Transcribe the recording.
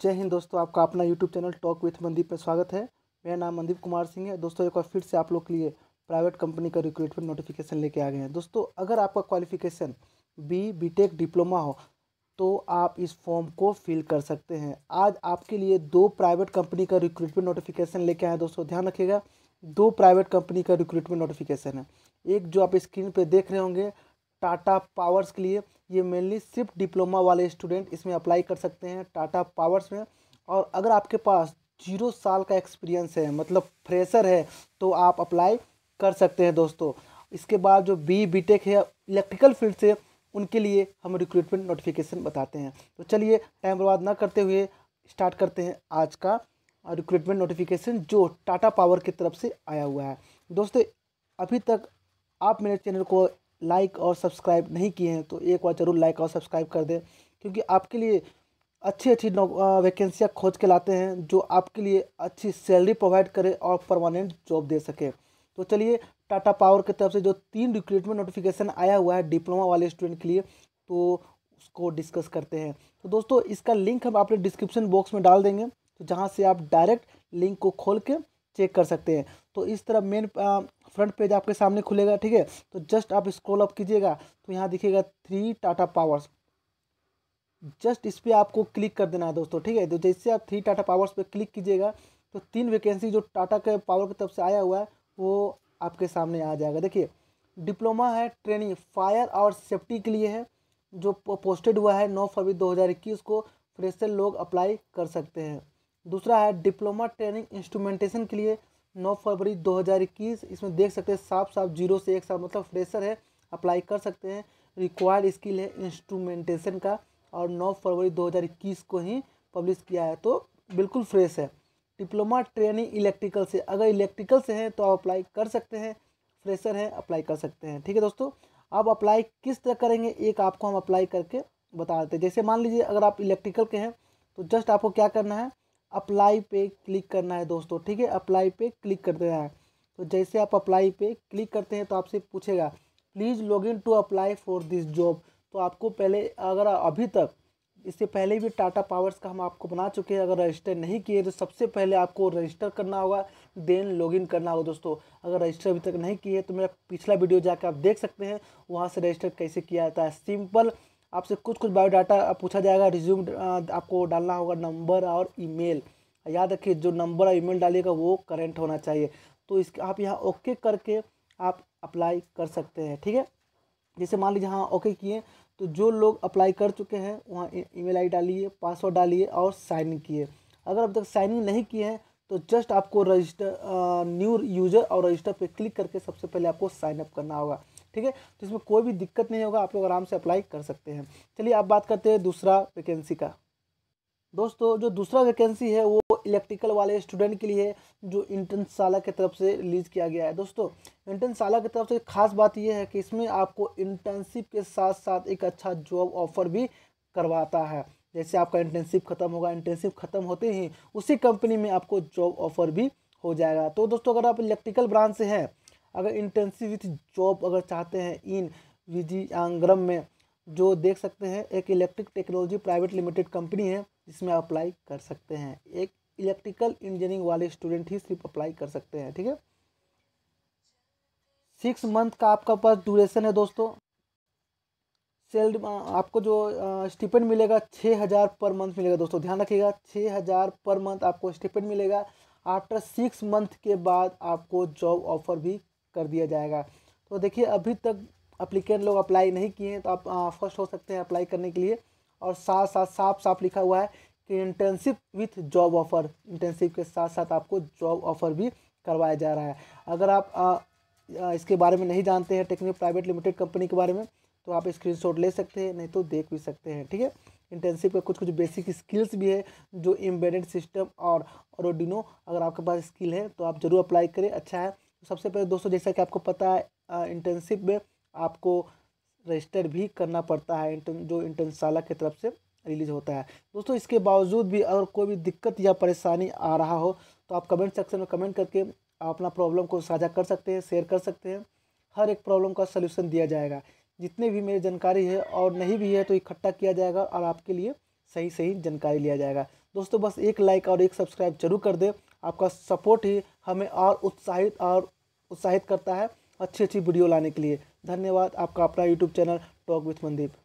जय हिंद दोस्तों आपका अपना YouTube channel talk with Mandeep में स्वागत है मेरा नाम मंदीप कुमार सिंह है दोस्तों एक बार फिर से आप लोग के लिए प्राइवेट कंपनी का रिक्रूटमेंट नोटिफिकेशन लेके आ गए हैं दोस्तों अगर आपका क्वालिफिकेशन बी बीटेक डिप्लोमा हो तो आप इस फॉर्म को फिल कर सकते हैं आज आपके लिए दो प्राइवेट कंपनी का रिक्रूटमेंट नोटिफिकेशन लेके आए दोस्तों ध्यान रखिएगा दो प्राइवेट कंपनी का रिक्रूटमेंट नोटिफिकेशन है एक जो आप स्क्रीन पर देख रहे होंगे टाटा पावर्स के लिए ये मेनली सिर्फ डिप्लोमा वाले स्टूडेंट इसमें अप्लाई कर सकते हैं टाटा पावर्स में और अगर आपके पास जीरो साल का एक्सपीरियंस है मतलब फ्रेशर है तो आप अप्लाई कर सकते हैं दोस्तों इसके बाद जो बी बीटेक है इलेक्ट्रिकल फील्ड से उनके लिए हम रिक्रूटमेंट नोटिफिकेशन बताते हैं तो चलिए टाइम बर्बाद ना करते हुए स्टार्ट करते हैं आज का रिक्रूटमेंट नोटिफिकेशन जो टाटा पावर की तरफ से आया हुआ है दोस्तों अभी तक आप मेरे चैनल को लाइक और सब्सक्राइब नहीं किए हैं तो एक बार ज़रूर लाइक और सब्सक्राइब कर दें क्योंकि आपके लिए अच्छी अच्छी वैकेंसियाँ खोज के लाते हैं जो आपके लिए अच्छी सैलरी प्रोवाइड करें और परमानेंट जॉब दे सके तो चलिए टाटा पावर की तरफ से जो तीन रिक्रूटमेंट नोटिफिकेशन आया हुआ है डिप्लोमा वाले स्टूडेंट के लिए तो उसको डिस्कस करते हैं तो दोस्तों इसका लिंक हम आपने डिस्क्रिप्शन बॉक्स में डाल देंगे तो जहाँ से आप डायरेक्ट लिंक को खोल के चेक कर सकते हैं तो इस तरह मेन फ्रंट पेज आपके सामने खुलेगा ठीक है तो जस्ट आप स्क्रॉल अप कीजिएगा तो यहाँ दिखेगा थ्री टाटा पावर्स जस्ट इस पर आपको क्लिक कर देना है दोस्तों ठीक है तो जैसे आप थ्री टाटा पावर्स पर क्लिक कीजिएगा तो तीन वैकेंसी जो टाटा के पावर की तरफ से आया हुआ है वो आपके सामने आ जाएगा देखिए डिप्लोमा है ट्रेनिंग फायर और सेफ्टी के लिए है जो पोस्टेड हुआ है नौ फरवरी 2021 को फ्रेशर लोग अप्लाई कर सकते हैं दूसरा है डिप्लोमा ट्रेनिंग इंस्ट्रूमेंटेशन के लिए 9 फरवरी 2021 इसमें देख सकते हैं साफ साफ जीरो से एक साल मतलब फ्रेशर है अप्लाई कर सकते हैं रिक्वायर्ड स्किल है इंस्ट्रूमेंटेशन का और 9 फरवरी 2021 को ही पब्लिश किया है तो बिल्कुल फ्रेश है डिप्लोमा ट्रेनिंग इलेक्ट्रिकल से अगर इलेक्ट्रिकल से हैं तो आप अप्लाई कर सकते हैं फ्रेशर हैं अप्लाई कर सकते हैं ठीक है दोस्तों आप अप्लाई किस तरह करेंगे एक आपको हम अप्लाई करके बता देते हैं जैसे मान लीजिए अगर आप इलेक्ट्रिकल के हैं तो जस्ट आपको क्या करना है अप्लाई पे क्लिक करना है दोस्तों ठीक है अप्लाई पे क्लिक कर देना है तो जैसे आप अप्लाई पे क्लिक करते हैं तो आपसे पूछेगा please log in to apply for this job तो आपको पहले अगर अभी तक इससे पहले भी टाटा पावर्स का हम आपको बना चुके हैं अगर रजिस्टर नहीं किए तो सबसे पहले आपको रजिस्टर करना होगा देन लॉगिन करना होगा दोस्तों अगर रजिस्टर अभी तक नहीं किए तो मेरा पिछला वीडियो जाकर आप देख सकते हैं वहाँ से रजिस्टर कैसे किया जाता है सिंपल आपसे कुछ कुछ बायोडाटा पूछा जाएगा रिज्यूम आपको डालना होगा नंबर और ईमेल याद रखिए जो नंबर और ईमेल डालिएगा वो करेंट होना चाहिए तो इस आप यहाँ ओके करके आप अप्लाई कर सकते हैं ठीक है जैसे मान लीजिए हाँ ओके किए तो जो लोग अप्लाई कर चुके हैं वहाँ ईमेल e, आई डालिए पासवर्ड डालिए और साइन इन किए अगर अब तक साइन इन नहीं किए हैं तो जस्ट आपको रजिस्टर न्यू यूज़र और रजिस्टर पे क्लिक करके सबसे पहले आपको साइनअप करना होगा ठीक है तो इसमें कोई भी दिक्कत नहीं होगा आप लोग आराम से अप्लाई कर सकते हैं चलिए आप बात करते हैं दूसरा वैकेंसी का दोस्तों जो दूसरा वैकेंसी है वो इलेक्ट्रिकल वाले स्टूडेंट के लिए जो इंटर्नशाला के की तरफ से रिलीज़ किया गया है दोस्तों इंटर्नशाला की तरफ से खास बात यह है कि इसमें आपको इंटर्नशिप के साथ साथ एक अच्छा जॉब ऑफर भी करवाता है जैसे आपका इंटर्नशिप खत्म होगा इंटर्नशिप खत्म होते ही उसी कंपनी में आपको जॉब ऑफर भी हो जाएगा तो दोस्तों अगर आप इलेक्ट्रिकल ब्रांच से हैं अगर इंटेंसिव विथ जॉब अगर चाहते हैं इन आंग्रम में जो देख सकते हैं एक electric technology private limited company है जिसमें आप अप्लाई कर सकते हैं एक इलेक्ट्रिकल इंजीनियरिंग वाले स्टूडेंट ही सिर्फ अप्लाई कर सकते हैं ठीक है सिक्स मंथ का आपका पास ड्यूरेशन है दोस्तों सेल्ड आपको जो स्टिपेंड मिलेगा छः हज़ार पर मंथ मिलेगा दोस्तों ध्यान रखिएगा छः हज़ार पर मंथ आपको स्टिपेंड मिलेगा आफ्टर सिक्स मंथ के बाद आपको जॉब ऑफर भी कर दिया जाएगा तो देखिए अभी तक अप्लीकेंट लोग अप्लाई नहीं किए हैं तो आप फर्स्ट हो सकते हैं अप्लाई करने के लिए और साथ साथ साफ साफ लिखा हुआ है कि internship with job offer internship के साथ साथ आपको जॉब ऑफर भी करवाया जा रहा है अगर आप आ, आ, इसके बारे में नहीं जानते हैं टेक्निक प्राइवेट लिमिटेड कंपनी के बारे में तो आप स्क्रीन ले सकते हैं नहीं तो देख भी सकते हैं ठीक है इंटर्नशिप का कुछ कुछ बेसिक स्किल्स भी है जो इम्बेडेड सिस्टम और रोडिनो अगर आपके पास स्किल है तो आप ज़रूर अप्लाई करें अच्छा है सबसे पहले दोस्तों जैसा कि आपको पता है इंटर्नशिप में आपको रजिस्टर भी करना पड़ता है इंटर्न जो इंटर्नशाला की तरफ से रिलीज होता है दोस्तों इसके बावजूद भी अगर कोई भी दिक्कत या परेशानी आ रहा हो तो आप कमेंट सेक्शन में कमेंट करके अपना प्रॉब्लम को साझा कर सकते हैं शेयर कर सकते हैं हर एक प्रॉब्लम का सलूशन दिया जाएगा जितने भी मेरी जानकारी है और नहीं भी है तो इकट्ठा किया जाएगा और आपके लिए सही सही जानकारी लिया जाएगा दोस्तों बस एक लाइक और एक सब्सक्राइब जरूर कर दें आपका सपोर्ट ही हमें और उत्साहित और उत्साहित करता है अच्छी अच्छी वीडियो लाने के लिए धन्यवाद आपका अपना YouTube channel talk with Mandeep